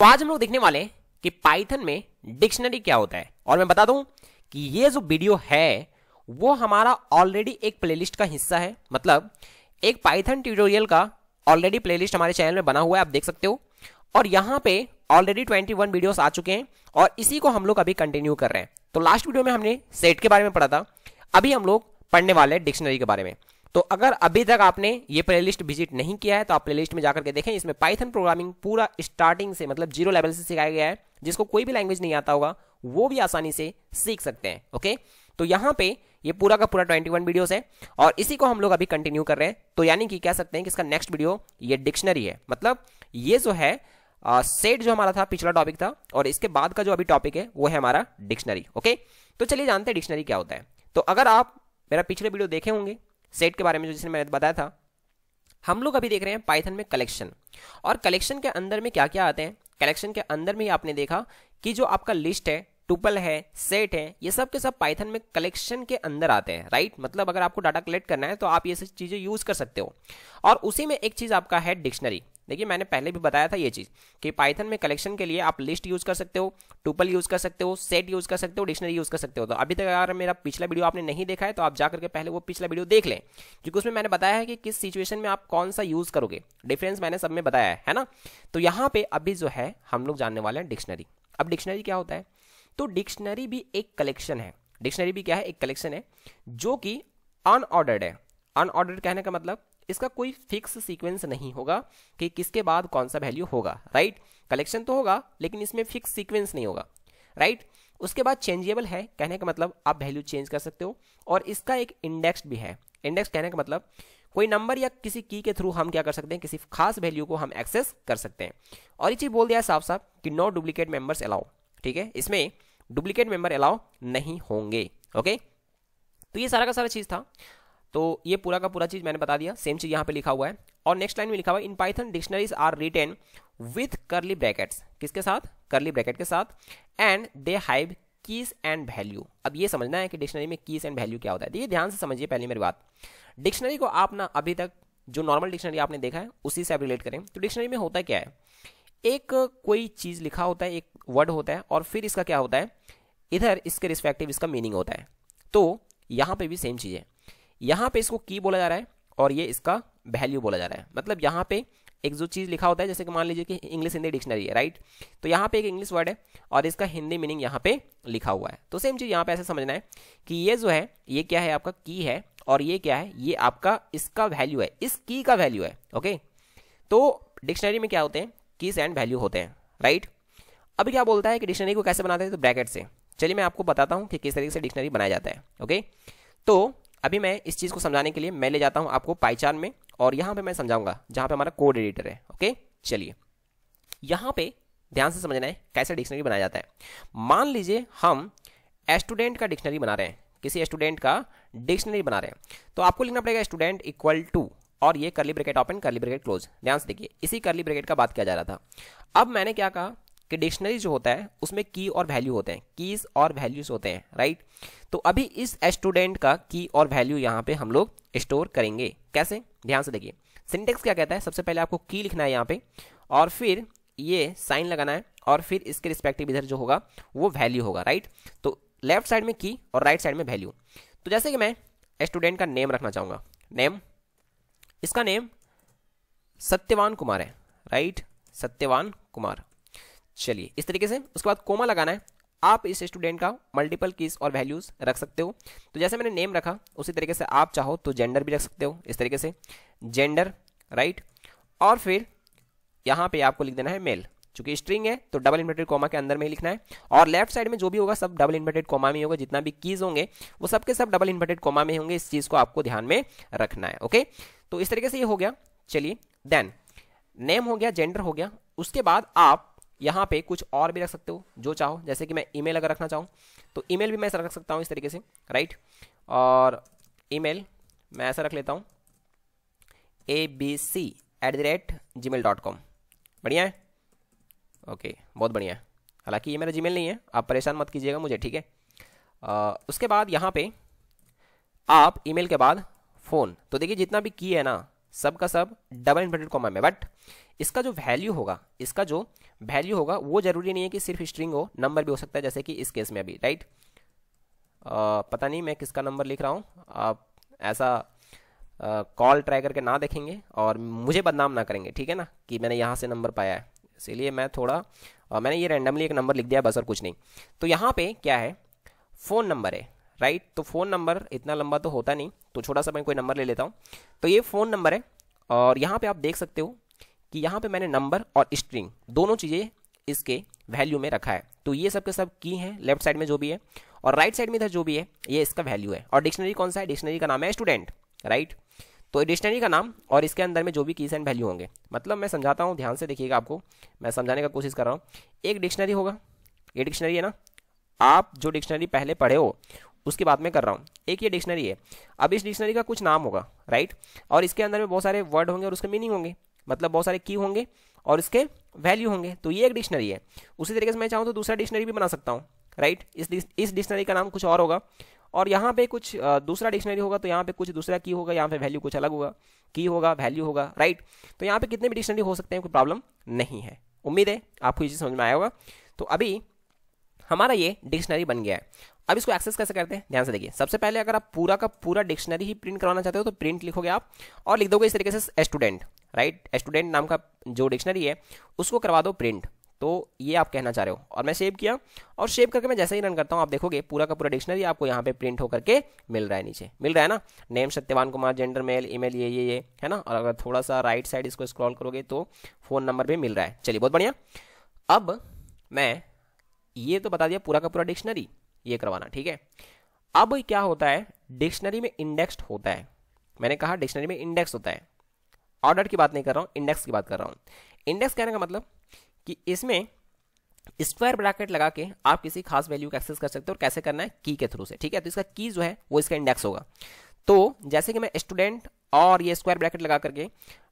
तो आज हम लोग देखने वाले हैं कि पाइथन में डिक्शनरी क्या होता है और मैं बता दूं कि ये जो वीडियो है वो हमारा ऑलरेडी एक प्लेलिस्ट का हिस्सा है मतलब एक पाइथन ट्यूटोरियल का ऑलरेडी प्लेलिस्ट हमारे चैनल में बना हुआ है आप देख सकते हो और यहाँ पे ऑलरेडी 21 वीडियोस आ चुके हैं और इसी को हम लोग अभी कंटिन्यू कर रहे हैं तो लास्ट वीडियो में हमने सेट के बारे में पढ़ा था अभी हम लोग पढ़ने वाले हैं डिक्शनरी के बारे में तो अगर अभी तक आपने ये प्लेलिस्ट विजिट नहीं किया है तो आप प्लेलिस्ट में जाकर के देखें इसमें पाइथन प्रोग्रामिंग पूरा स्टार्टिंग से मतलब जीरो लेवल से सिखाया गया है जिसको कोई भी लैंग्वेज नहीं आता होगा वो भी आसानी से सीख सकते हैं ओके तो यहाँ पे ये पूरा का पूरा 21 वीडियोस है और इसी को हम लोग अभी कंटिन्यू कर रहे हैं तो यानी कि कह सकते हैं कि इसका नेक्स्ट वीडियो ये डिक्शनरी है मतलब ये जो है सेट जो हमारा था पिछला टॉपिक था और इसके बाद का जो अभी टॉपिक है वो है हमारा डिक्शनरी ओके तो चलिए जानते हैं डिक्शनरी क्या होता है तो अगर आप मेरा पिछले वीडियो देखे होंगे सेट के बारे में जो जिसने मैंने बताया था हम लोग अभी देख रहे हैं पाइथन में कलेक्शन और कलेक्शन के अंदर में क्या क्या आते हैं कलेक्शन के अंदर में ही आपने देखा कि जो आपका लिस्ट है टूपल है सेट है ये सब के सब पाइथन में कलेक्शन के अंदर आते हैं राइट मतलब अगर आपको डाटा कलेक्ट करना है तो आप ये सब चीज़ें यूज़ कर सकते हो और उसी में एक चीज़ आपका है डिक्शनरी देखिए मैंने पहले भी बताया था ये चीज़ कि पाइथन में कलेक्शन के लिए आप लिस्ट यूज़ कर सकते हो टूपल यूज़ कर सकते हो सेट यूज़ कर सकते हो डिक्शनरी यूज़ कर सकते हो तो अभी तक अगर मेरा पिछला वीडियो आपने नहीं देखा है तो आप जाकर के पहले वो पिछला वीडियो देख लें क्योंकि उसमें मैंने बताया है कि किस सिचुएशन में आप कौन सा यूज़ करोगे डिफरेंस मैंने सब में बताया है है ना तो यहाँ पर अभी जो है हम लोग जानने वाले हैं डिक्शनरी अब डिक्शनरी क्या होता है तो डिक्शनरी भी एक कलेक्शन है डिक्शनरी भी क्या है एक कलेक्शन है जो कि अनऑर्डर्ड है अनऑर्डर्ड कहने का मतलब इसका कोई फिक्स सीक्वेंस नहीं होगा कि किसके बाद कौन सा वैल्यू होगा राइट कलेक्शन तो होगा लेकिन इसमें फिक्स सीक्वेंस नहीं होगा राइट उसके बाद चेंजेबल है कहने का मतलब आप वैल्यू चेंज कर सकते हो और इसका एक इंडेक्स भी है इंडेक्स कहने का मतलब कोई नंबर या किसी की के थ्रू हम क्या कर सकते हैं किसी खास वैल्यू को हम एक्सेस कर सकते हैं और ये चीज़ बोल दिया है साफ साफ कि नो डुप्लीकेट मेंबर्स अलाउ ठीक है इसमें डुप्लीकेट मेंबर अलाउ नहीं होंगे ओके तो ये सारा का सारा चीज़ था तो ये पूरा का पूरा चीज़ मैंने बता दिया सेम चीज़ यहाँ पे लिखा हुआ है और नेक्स्ट लाइन में लिखा हुआ है in Python dictionaries are written with curly brackets किसके साथ करली ब्रैकेट के साथ and they have keys and value अब ये समझना है कि डिक्शनरी में कीज एंड वैल्यू क्या होता है तो ये ध्यान से समझिए पहले मेरी बात डिक्शनरी को आप ना अभी तक जो नॉर्मल डिक्शनरी आपने देखा है उसी से आप रिलेट करें तो डिक्शनरी में होता क्या है एक कोई चीज़ लिखा होता है एक वर्ड होता है और फिर इसका क्या होता है इधर इसके रिस्पेक्टिव इसका मीनिंग होता है तो यहाँ पे भी सेम चीज़ है यहाँ पे इसको की बोला जा रहा है और ये इसका वैल्यू बोला जा रहा है मतलब यहाँ पे एक जो चीज़ लिखा होता है जैसे कि मान लीजिए कि इंग्लिश हिंदी डिक्शनरी है राइट तो यहाँ पे एक इंग्लिश वर्ड है और इसका हिंदी मीनिंग यहाँ पे लिखा हुआ है तो सेम चीज़ यहाँ पे ऐसे समझना है कि ये जो है ये क्या है आपका की है और ये क्या है ये आपका इसका वैल्यू है इस की का वैल्यू है ओके तो डिक्शनरी में क्या होते हैं कीस एंड वैल्यू होते हैं राइट अब क्या बोलता है कि डिक्शनरी को कैसे बनाते हैं तो ब्रैकेट से चलिए मैं आपको बताता हूँ कि किस तरीके से डिक्शनरी बनाया जाता है ओके तो अभी मैं इस चीज़ को समझाने के लिए मैं ले जाता हूँ आपको पाईचान में और यहाँ पे मैं समझाऊंगा जहाँ पे हमारा कोड एडिटर है ओके चलिए यहाँ पे ध्यान से समझना है कैसे डिक्शनरी बनाया जाता है मान लीजिए हम स्टूडेंट का डिक्शनरी बना रहे हैं किसी स्टूडेंट का डिक्शनरी बना रहे हैं तो आपको लिखना पड़ेगा स्टूडेंट इक्वल टू और ये curly bracket open curly bracket close ध्यान से देखिए इसी करली ब्रिकेट का बात किया जा रहा था अब मैंने क्या कहा कि डिक्शनरी जो होता है उसमें की और वैल्यू होते हैं कीज और वैल्यूज होते हैं राइट तो अभी इस स्टूडेंट का की और वैल्यू यहाँ पे हम लोग स्टोर करेंगे कैसे ध्यान से देखिए सिंटेक्स क्या कहता है सबसे पहले आपको की लिखना है यहाँ पे और फिर ये साइन लगाना है और फिर इसके रिस्पेक्टिव इधर जो होगा वो वैल्यू होगा राइट तो लेफ्ट साइड में की और राइट साइड में वैल्यू तो जैसे कि मैं स्टूडेंट का नेम रखना चाहूँगा नेम इसका नेम सत्यवान कुमार है राइट सत्यवान कुमार चलिए इस तरीके से उसके बाद कोमा लगाना है आप इस स्टूडेंट का मल्टीपल कीज और वैल्यूज रख सकते हो तो जैसे मैंने नेम रखा उसी तरीके से आप चाहो तो जेंडर भी रख सकते हो इस तरीके से जेंडर राइट और फिर यहाँ पे आपको लिख देना है मेल चूंकि स्ट्रिंग है तो डबल इन्वर्टेड कोमा के अंदर में ही लिखना है और लेफ्ट साइड में जो भी होगा सब डबल इन्वर्टेड कोमा में होगा जितना भी कीज होंगे वो सबके सब डबल इन्वर्टेड कोमा में होंगे इस चीज को आपको ध्यान में रखना है ओके तो इस तरीके से ये हो गया चलिए देन नेम हो गया जेंडर हो गया उसके बाद आप यहाँ पे कुछ और भी रख सकते हो जो चाहो जैसे कि मैं ईमेल अगर रखना चाहूँ तो ईमेल भी मैं ऐसा रख सकता हूँ इस तरीके से राइट और ईमेल मैं ऐसा रख लेता हूँ A B C at the rate gmail dot com बढ़िया है ओके बहुत बढ़िया है हालांकि ये मेरा मेल नहीं है आप परेशान मत कीजिएगा मुझे ठीक है उसके बाद यहाँ पे आप ईमेल के बाद फ़ोन तो देखिए जितना भी की है ना सब का सब डबल इन्वर्टेड कॉमा में बट इसका जो वैल्यू होगा इसका जो वैल्यू होगा वो जरूरी नहीं है कि सिर्फ स्ट्रिंग हो नंबर भी हो सकता है जैसे कि इस केस में अभी राइट पता नहीं मैं किसका नंबर लिख रहा हूँ आप ऐसा कॉल ट्राई करके ना देखेंगे और मुझे बदनाम ना करेंगे ठीक है ना कि मैंने यहाँ से नंबर पाया है इसीलिए मैं थोड़ा आ, मैंने ये रैंडमली एक नंबर लिख दिया बस और कुछ नहीं तो यहाँ पे क्या है फ़ोन नंबर है राइट तो फ़ोन नंबर इतना लंबा तो होता नहीं तो छोटा सा मैं कोई नंबर ले लेता हूँ तो ये फ़ोन नंबर है और यहाँ पे आप देख सकते हो कि यहाँ पे मैंने नंबर और स्ट्रिंग दोनों चीज़ें इसके वैल्यू में रखा है तो ये सब के सब की हैं लेफ्ट साइड में जो भी है और राइट साइड में इधर जो भी है ये इसका वैल्यू है और डिक्शनरी कौन सा है डिक्शनरी का नाम है स्टूडेंट राइट तो डिक्शनरी का नाम और इसके अंदर में जो भी कीज एंड वैल्यू होंगे मतलब मैं समझाता हूँ ध्यान से देखिएगा आपको मैं समझाने का कोशिश कर रहा हूँ एक डिक्शनरी होगा ये डिक्शनरी है ना आप जो डिक्शनरी पहले पढ़े हो उसकी बात मैं कर रहा हूँ एक ये डिक्शनरी है अब इस डिक्शनरी का कुछ नाम होगा राइट और इसके अंदर में बहुत सारे वर्ड होंगे और उसके मीनिंग होंगे मतलब बहुत सारे की होंगे और इसके वैल्यू होंगे तो ये एक डिक्शनरी है उसी तरीके से मैं चाहूँ तो दूसरा डिक्शनरी भी बना सकता हूँ राइट इस इस डिक्शनरी का नाम कुछ और होगा और यहाँ तो पे कुछ दूसरा डिक्शनरी होगा तो यहाँ पे कुछ दूसरा की होगा यहाँ पे वैल्यू कुछ अलग होगा की होगा वैल्यू होगा राइट तो यहाँ पे कितने भी डिक्शनरी हो सकते हैं कोई प्रॉब्लम नहीं है उम्मीद है आपको ये चीज़ समझ में आया होगा तो अभी हमारा ये डिक्शनरी बन गया है अब इसको एक्सेस कैसे करते हैं ध्यान से देखिए सबसे पहले अगर आप पूरा का पूरा डिक्शनरी ही प्रिंट करवाना चाहते हो तो प्रिंट लिखोगे आप और लिख दोगे इस तरीके से स्टूडेंट राइट स्टूडेंट नाम का जो डिक्शनरी है उसको करवा दो प्रिंट तो ये आप कहना चाह रहे हो और मैं सेव किया और सेव करके मैं जैसे ही रन करता हूँ आप देखोगे पूरा का पूरा डिक्शनरी आपको यहाँ पे प्रिंट होकर के मिल रहा है नीचे मिल रहा है ना name Satyavan Kumar gender male email ये ये ये है ना और अगर थोड़ा सा राइट साइड इसको स्क्रॉल करोगे तो फ़ोन नंबर भी मिल रहा है चलिए बहुत बढ़िया अब मैं ये तो बता दिया पूरा का पूरा डिक्शनरी ये करवाना ठीक है अब क्या होता है डिक्शनरी में इंडेक्स्ड होता है मैंने कहा डिक्शनरी में इंडेक्स होता है ऑर्डर की बात नहीं कर रहा हूँ इंडेक्स की बात कर रहा हूँ इंडेक्स कहने का मतलब कि इसमें स्क्वायर ब्रैकेट लगा के आप किसी खास वैल्यू को एक्सेस कर सकते हो और कैसे करना है की के थ्रू से ठीक है तो इसका की जो है वो इसका इंडेक्स होगा तो जैसे कि मैं स्टूडेंट और ये स्क्वायर ब्रैकेट लगा करके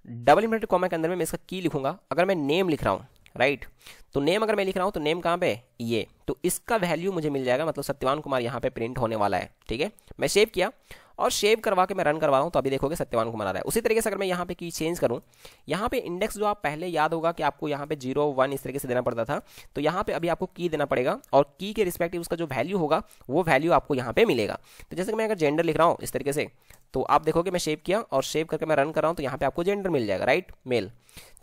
डबल इन्वर्टेड कॉमा के अंदर में मैं इसका की लिखूंगा अगर मैं नेम लिख रहा हूँ राइट तो नेम अगर मैं लिख रहा हूँ तो नेम कहाँ पे ये तो इसका वैल्यू मुझे मिल जाएगा मतलब सत्यवान कुमार यहाँ पे प्रिंट होने वाला है ठीक है मैं सेव किया और शेव करवा के मैं रन करवा रहा हूँ तो अभी देखोगे सत्यवान कुमार आ रहा है उसी तरीके से अगर मैं यहाँ पे की चेंज करूँ यहाँ पे इंडेक्स जो आप पहले याद होगा कि आपको यहाँ पे जीरो वन इस तरीके से देना पड़ता था तो यहाँ पे अभी आपको की देना पड़ेगा और की के रिस्पेक्टिव उसका जो वैल्यू होगा वो वैल्यू आपको यहाँ पे मिलेगा तो जैसे कि मैं अगर जेंडर लिख रहा हूँ इस तरीके से तो आप देखोगे मैं शेव किया और शेव करके मैं रन कर रहा हूँ तो यहाँ पे आपको जेंडर मिल जाएगा राइट मेल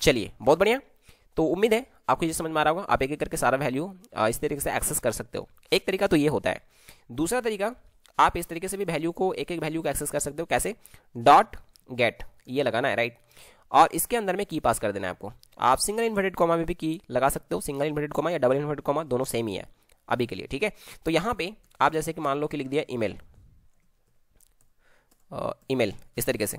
चलिए बहुत बढ़िया तो उम्मीद है आपको ये समझ में आ रहा होगा आप एक एक करके सारा वैल्यू इस तरीके से एक्सेस कर सकते हो एक तरीका तो ये होता है दूसरा तरीका आप इस तरीके से भी वैल्यू को एक एक वैल्यू को एक्सेस कर सकते हो कैसे डॉट गेट ये लगाना है राइट और इसके अंदर में की पास कर देना है आपको आप सिंगल इन्वर्टेड कॉमा में भी की लगा सकते हो सिंगल इन्वर्टेड कॉमा या डबल इन्वर्टेड कॉमा दोनों सेम ही है अभी के लिए ठीक है तो यहाँ पे आप जैसे कि मान लो कि लिख दिया ईमेल ईमेल इस तरीके से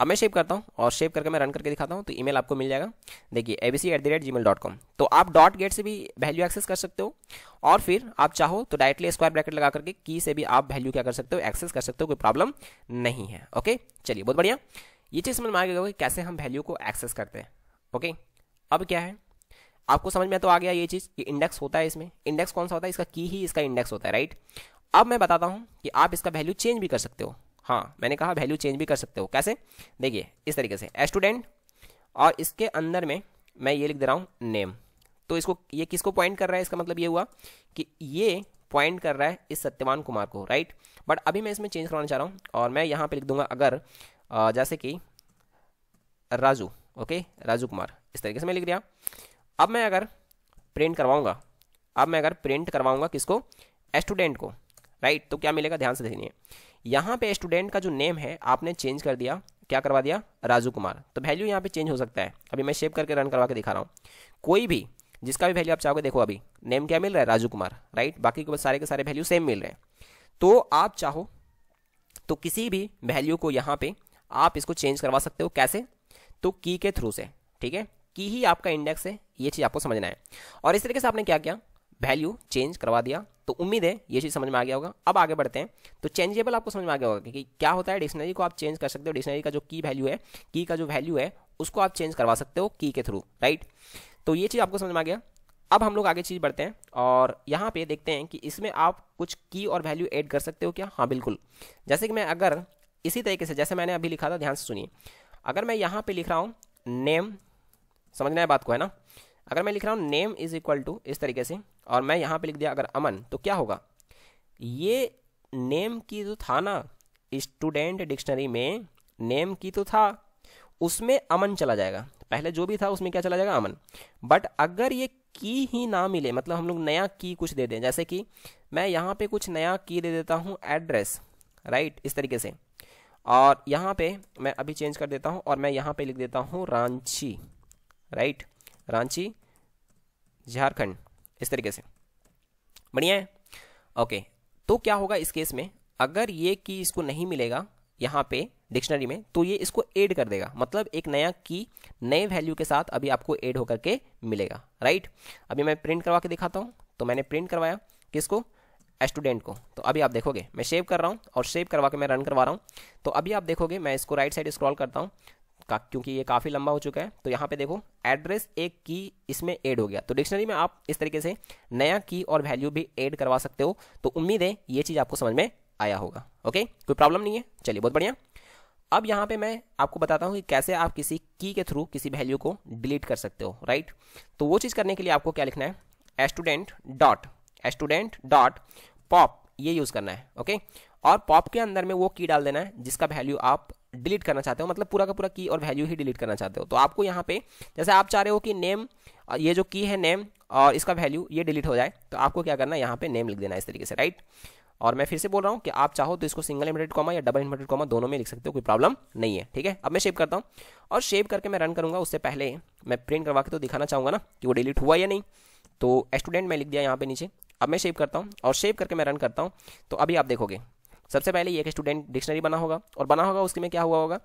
अब मैं शेप करता हूँ और शेप करके मैं रन करके दिखाता हूँ तो ईमेल आपको मिल जाएगा देखिए A B C at the rate gmail dot com तो आप डॉट गेट से भी वैल्यू एक्सेस कर सकते हो और फिर आप चाहो तो डायरेक्टली स्क्वायर ब्रैकेट लगा करके की से भी आप वैल्यू क्या कर सकते हो एक्सेस कर सकते हो कोई प्रॉब्लम नहीं है ओके चलिए बहुत बढ़िया ये चीज़ समझ में आ गया कि कैसे हम वैल्यू को एक्सेस करते हैं ओके अब क्या है आपको समझ में तो आ गया ये चीज़ कि इंडेक्स होता है इसमें इंडेक्स कौन सा होता है इसका की ही इसका इंडेक्स होता है राइट अब मैं बताता हूँ कि आप इसका वैल्यू चेंज भी कर सकते हो हाँ मैंने कहा वैल्यू चेंज भी कर सकते हो कैसे देखिए इस तरीके से स्टूडेंट और इसके अंदर में मैं ये लिख दे रहा हूँ नेम तो इसको ये किसको पॉइंट कर रहा है इसका मतलब ये हुआ कि ये पॉइंट कर रहा है इस सत्यवान कुमार को राइट बट अभी मैं इसमें चेंज करवाना चाह रहा हूँ और मैं यहाँ पे लिख दूंगा अगर जैसे कि राजू ओके राजू कुमार इस तरीके से मैं लिख दिया अब मैं अगर प्रिंट करवाऊँगा अब मैं अगर प्रिंट करवाऊँगा किसको स्टूडेंट को राइट तो क्या मिलेगा ध्यान से देखिए यहाँ पे स्टूडेंट का जो नेम है आपने चेंज कर दिया क्या करवा दिया राजू कुमार तो वैल्यू यहाँ पे चेंज हो सकता है अभी मैं शेप करके रन करवा के दिखा रहा हूँ कोई भी जिसका भी वैल्यू आप चाहोगे देखो अभी नेम क्या मिल रहा है राजू कुमार राइट बाकी के सारे के सारे वैल्यू सेम मिल रहे हैं तो आप चाहो तो किसी भी वैल्यू को यहाँ पे आप इसको चेंज करवा सकते हो कैसे तो की के थ्रू से ठीक है की ही आपका इंडेक्स है ये चीज़ आपको समझना है और इस तरीके से आपने क्या किया वैल्यू चेंज करवा दिया तो उम्मीद है ये चीज़ समझ में आ गया होगा अब आगे बढ़ते हैं तो चेंजेबल आपको समझ में आ गया होगा कि क्या होता है डिक्शनरी को आप चेंज कर सकते हो डिक्शनरी का जो की वैल्यू है की का जो वैल्यू है उसको आप चेंज करवा सकते हो की के थ्रू राइट तो ये चीज़ आपको समझ में आ गया अब हम लोग आगे चीज़ बढ़ते हैं और यहाँ पे देखते हैं कि इसमें आप कुछ की और वैल्यू ऐड कर सकते हो क्या हाँ बिल्कुल जैसे कि मैं अगर इसी तरीके से जैसे मैंने अभी लिखा था ध्यान से सुनिए अगर मैं यहाँ पे लिख रहा हूँ नेम समझना है बात को है ना अगर मैं लिख रहा हूँ नेम इज इक्वल टू इस तरीके से और मैं यहाँ पे लिख दिया अगर अमन तो क्या होगा ये नेम की जो था ना स्टूडेंट डिक्शनरी में नेम की तो था उसमें अमन चला जाएगा पहले जो भी था उसमें क्या चला जाएगा अमन बट अगर ये की ही ना मिले मतलब हम लोग नया की कुछ दे दें जैसे कि मैं यहाँ पे कुछ नया की दे देता हूँ एड्रेस राइट इस तरीके से और यहाँ पे मैं अभी चेंज कर देता हूँ और मैं यहाँ पे लिख देता हूँ रांची राइट रांची झारखंड इस तरीके से बढ़िया है ओके तो क्या होगा इस केस में अगर ये की इसको नहीं मिलेगा यहाँ पे डिक्शनरी में तो ये इसको ऐड कर देगा मतलब एक नया की नए वैल्यू के साथ अभी आपको ऐड होकर के मिलेगा राइट अभी मैं प्रिंट करवा के दिखाता हूँ तो मैंने प्रिंट करवाया किसको स्टूडेंट को तो अभी आप देखोगे मैं सेव कर रहा हूँ और सेव करवा के मैं रन करवा रहा हूँ तो अभी आप देखोगे मैं इसको राइट साइड स्क्रॉल करता हूँ का क्योंकि ये काफ़ी लंबा हो चुका है तो यहाँ पे देखो एड्रेस एक की इसमें ऐड हो गया तो डिक्शनरी में आप इस तरीके से नया की और वैल्यू भी ऐड करवा सकते हो तो उम्मीद है ये चीज़ आपको समझ में आया होगा ओके कोई प्रॉब्लम नहीं है चलिए बहुत बढ़िया अब यहाँ पे मैं आपको बताता हूँ कि कैसे आप किसी की के थ्रू किसी वैल्यू को डिलीट कर सकते हो राइट तो वो चीज़ करने के लिए आपको क्या लिखना है student dot student dot pop ये यूज़ करना है ओके और पॉप के अंदर में वो की डाल देना है जिसका वैल्यू आप डिलीट करना चाहते हो मतलब पूरा का पूरा की और वैल्यू ही डिलीट करना चाहते हो तो आपको यहाँ पे जैसे आप चाह रहे हो कि नेम ये जो की है नेम और इसका वैल्यू ये डिलीट हो जाए तो आपको क्या करना है यहाँ पे नेम लिख देना है इस तरीके से राइट और मैं फिर से बोल रहा हूँ कि आप चाहो तो इसको सिंगल इमेटेड कॉमा या डबल इमेटेड कॉमा दोनों में लिख सकते हो कोई प्रॉब्लम नहीं है ठीक है अब मैं शेप करता हूँ और शेप करके मैं रन करूँगा उससे पहले मैं प्रिंट करवा के तो दिखाना चाहूँगा ना कि वो डिलीट हुआ या नहीं तो स्टूडेंट मैं लिख दिया यहाँ पे नीचे अब मैं शेप करता हूँ और शेप करके मैं रन करता हूँ तो अभी आप देखोगे सबसे पहले ये स्टूडेंट डिक्शनरी बना होगा और बना होगा उसमें क्या हुआ होगा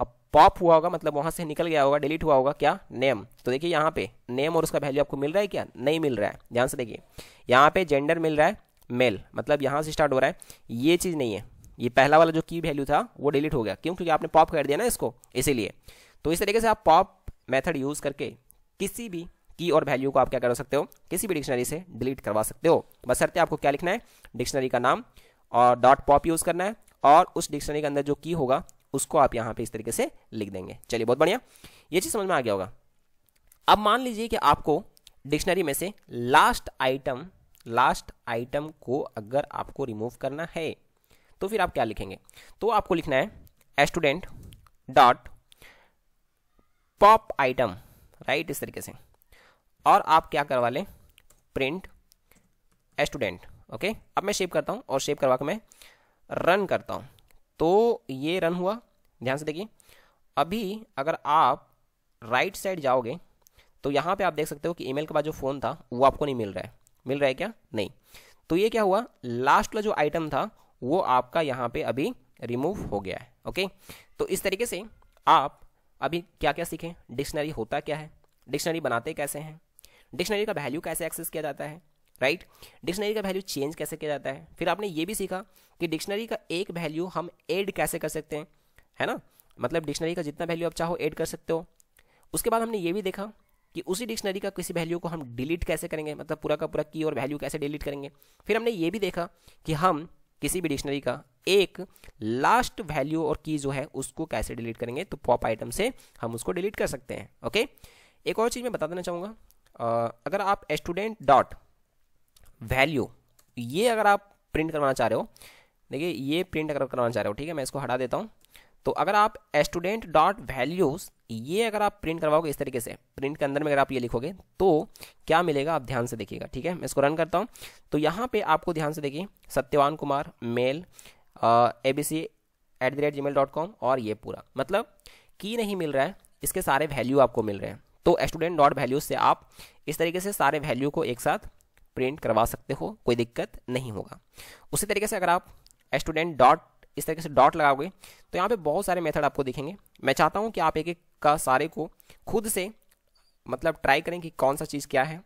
अब पॉप हुआ होगा मतलब वहाँ से निकल गया होगा डिलीट हुआ होगा क्या नेम तो देखिए यहाँ पे नेम और उसका वैल्यू आपको मिल रहा है क्या नहीं मिल रहा है ध्यान से देखिए यहाँ पे जेंडर मिल रहा है मेल मतलब यहाँ से स्टार्ट हो रहा है ये चीज़ नहीं है ये पहला वाला जो की वैल्यू था वो डिलीट हो गया क्यों क्योंकि आपने पॉप कर दिया ना इसको इसीलिए तो इस तरीके से आप पॉप मेथड यूज़ करके किसी भी की और वैल्यू को आप क्या कर सकते हो किसी भी डिक्शनरी से डिलीट करवा सकते हो बस सरते आपको क्या लिखना है डिक्शनरी का नाम और डॉट पॉप यूज करना है और उस डिक्शनरी के अंदर जो की होगा उसको आप यहाँ पे इस तरीके से लिख देंगे चलिए बहुत बढ़िया ये चीज समझ में आ गया होगा अब मान लीजिए कि आपको डिक्शनरी में से लास्ट आइटम लास्ट आइटम को अगर आपको रिमूव करना है तो फिर आप क्या लिखेंगे तो आपको लिखना है student dot pop item right इस तरीके से और आप क्या करवा लें प्रिंट स्टूडेंट ओके अब मैं शेप करता हूँ और शेप करवा के मैं रन करता हूँ तो ये रन हुआ ध्यान से देखिए अभी अगर आप राइट साइड जाओगे तो यहाँ पे आप देख सकते हो कि ईमेल के बाद जो फ़ोन था वो आपको नहीं मिल रहा है मिल रहा है क्या नहीं तो ये क्या हुआ लास्ट वाला जो आइटम था वो आपका यहाँ पे अभी रिमूव हो गया है ओके तो इस तरीके से आप अभी क्या क्या सीखें डिक्शनरी होता क्या है डिक्शनरी बनाते कैसे हैं डिक्शनरी का वैल्यू कैसे एक्सेस किया जाता है राइट डिक्शनरी का वैल्यू चेंज कैसे किया जाता है फिर आपने ये भी सीखा कि डिक्शनरी का एक वैल्यू हम ऐड कैसे कर सकते हैं है ना मतलब डिक्शनरी का जितना वैल्यू आप चाहो ऐड कर सकते हो उसके बाद हमने ये भी देखा कि उसी डिक्शनरी का किसी वैल्यू को हम डिलीट कैसे करेंगे मतलब पूरा का पूरा की और वैल्यू कैसे डिलीट करेंगे फिर हमने ये भी देखा कि हम किसी भी डिक्शनरी का एक लास्ट वैल्यू और की जो है उसको कैसे डिलीट करेंगे तो पॉप आइटम से हम उसको डिलीट कर सकते हैं ओके एक और चीज़ मैं बता देना चाहूँगा अगर आप स्टूडेंट डॉट वैल्यू ये अगर आप प्रिंट करवाना चाह रहे हो देखिए ये प्रिंट अगर करवाना चाह रहे हो ठीक है मैं इसको हटा देता हूँ तो अगर आप स्टूडेंट डॉट वैल्यूज़ ये अगर आप प्रिंट करवाओगे इस तरीके से प्रिंट के अंदर में अगर आप ये लिखोगे तो क्या मिलेगा आप ध्यान से देखिएगा ठीक है मैं इसको रन करता हूँ तो यहाँ पे आपको ध्यान से देखिए Satyavan Kumar male A B C at the rate gmail dot com और ये पूरा मतलब की नहीं मिल रहा है इसके सारे वैल्यू आपको मिल रहे हैं तो स्टूडेंट डॉट वैल्यूज से आप इस तरीके से सारे वैल्यू को एक साथ प्रिंट करवा सकते हो कोई दिक्कत नहीं होगा उसी तरीके से अगर आप स्टूडेंट डॉट इस तरीके से डॉट लगाओगे तो यहाँ पे बहुत सारे मेथड आपको दिखेंगे मैं चाहता हूँ कि आप एक एक का सारे को खुद से मतलब ट्राई करें कि कौन सा चीज़ क्या है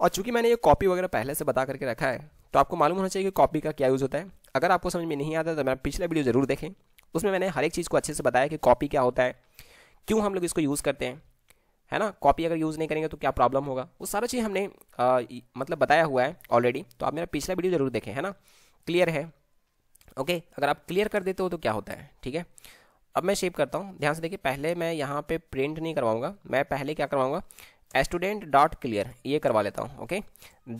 और चूंकि मैंने ये कॉपी वगैरह पहले से बता करके रखा है तो आपको मालूम होना चाहिए कि कॉपी का क्या यूज़ होता है अगर आपको समझ में नहीं आता तो मेरा पिछला वीडियो ज़रूर देखें उसमें मैंने हर एक चीज़ को अच्छे से बताया कि कॉपी क्या होता है क्यों हम लोग इसको यूज़ करते हैं है ना कॉपी अगर यूज़ नहीं करेंगे तो क्या प्रॉब्लम होगा वो सारा चीज़ हमने आ, मतलब बताया हुआ है ऑलरेडी तो आप मेरा पिछला वीडियो जरूर देखें है ना क्लियर है ओके अगर आप क्लियर कर देते हो तो क्या होता है ठीक है अब मैं शेप करता हूँ ध्यान से देखिए पहले मैं यहाँ पे प्रिंट नहीं करवाऊंगा मैं पहले क्या करवाऊंगा स्टूडेंट डॉट क्लियर ये करवा लेता हूँ ओके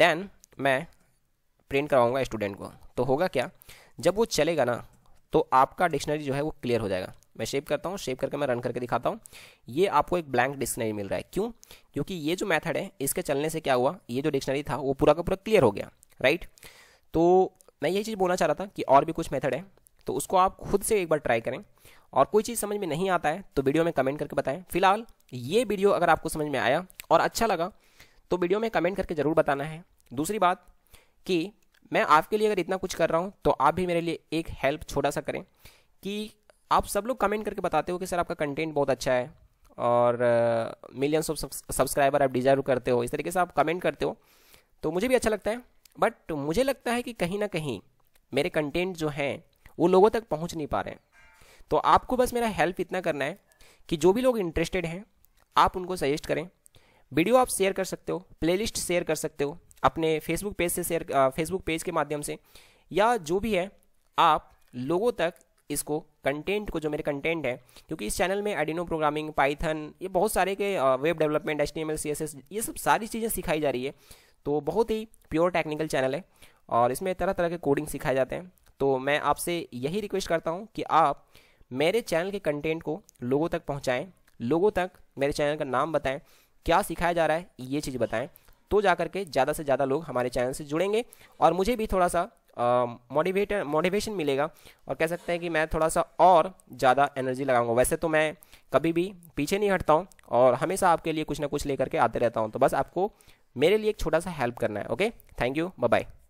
देन मैं प्रिंट करवाऊंगा स्टूडेंट को तो होगा क्या जब वो चलेगा ना तो आपका डिक्शनरी जो है वो क्लियर हो जाएगा मैं शेप करता हूँ शेप करके मैं रन करके दिखाता हूँ ये आपको एक ब्लैंक डिक्शनरी मिल रहा है क्यों क्योंकि ये जो मैथड है इसके चलने से क्या हुआ ये जो डिक्शनरी था वो पूरा का पूरा क्लियर हो गया राइट तो मैं यही चीज़ बोलना चाह रहा था कि और भी कुछ मैथड है तो उसको आप खुद से एक बार ट्राई करें और कोई चीज़ समझ में नहीं आता है तो वीडियो में कमेंट करके बताएं फिलहाल ये वीडियो अगर आपको समझ में आया और अच्छा लगा तो वीडियो में कमेंट करके ज़रूर बताना है दूसरी बात कि मैं आपके लिए अगर इतना कुछ कर रहा हूँ तो आप भी मेरे लिए एक हेल्प छोटा सा करें कि आप सब लोग कमेंट करके बताते हो कि सर आपका कंटेंट बहुत अच्छा है और मिलियंस ऑफ सब्सक्राइबर आप डिजर्व करते हो इस तरीके से आप कमेंट करते हो तो मुझे भी अच्छा लगता है बट मुझे लगता है कि कहीं ना कहीं मेरे कंटेंट जो हैं वो लोगों तक पहुंच नहीं पा रहे हैं तो आपको बस मेरा हेल्प इतना करना है कि जो भी लोग इंटरेस्टेड हैं आप उनको सजेस्ट करें वीडियो आप शेयर कर सकते हो प्लेलिस्ट शेयर कर सकते हो अपने फेसबुक पेज से शेयर फेसबुक पेज के माध्यम से या जो भी है आप लोगों तक इसको कंटेंट को जो मेरे कंटेंट है क्योंकि इस चैनल में एडिनो प्रोग्रामिंग पाइथन ये बहुत सारे के वेब डेवलपमेंट एच टी ये सब सारी चीज़ें सिखाई जा रही है तो बहुत ही प्योर टेक्निकल चैनल है और इसमें तरह तरह के कोडिंग सिखाए जाते हैं तो मैं आपसे यही रिक्वेस्ट करता हूँ कि आप मेरे चैनल के कंटेंट को लोगों तक पहुँचाएँ लोगों तक मेरे चैनल का नाम बताएँ क्या सिखाया जा रहा है ये चीज़ बताएँ तो जा करके ज़्यादा से ज़्यादा लोग हमारे चैनल से जुड़ेंगे और मुझे भी थोड़ा सा मोटिवेट मोटिवेशन मिलेगा और कह सकते हैं कि मैं थोड़ा सा और ज़्यादा एनर्जी लगाऊंगा वैसे तो मैं कभी भी पीछे नहीं हटता हूँ और हमेशा आपके लिए कुछ ना कुछ लेकर के आते रहता हूँ तो बस आपको मेरे लिए एक छोटा सा हेल्प करना है ओके थैंक यू बाय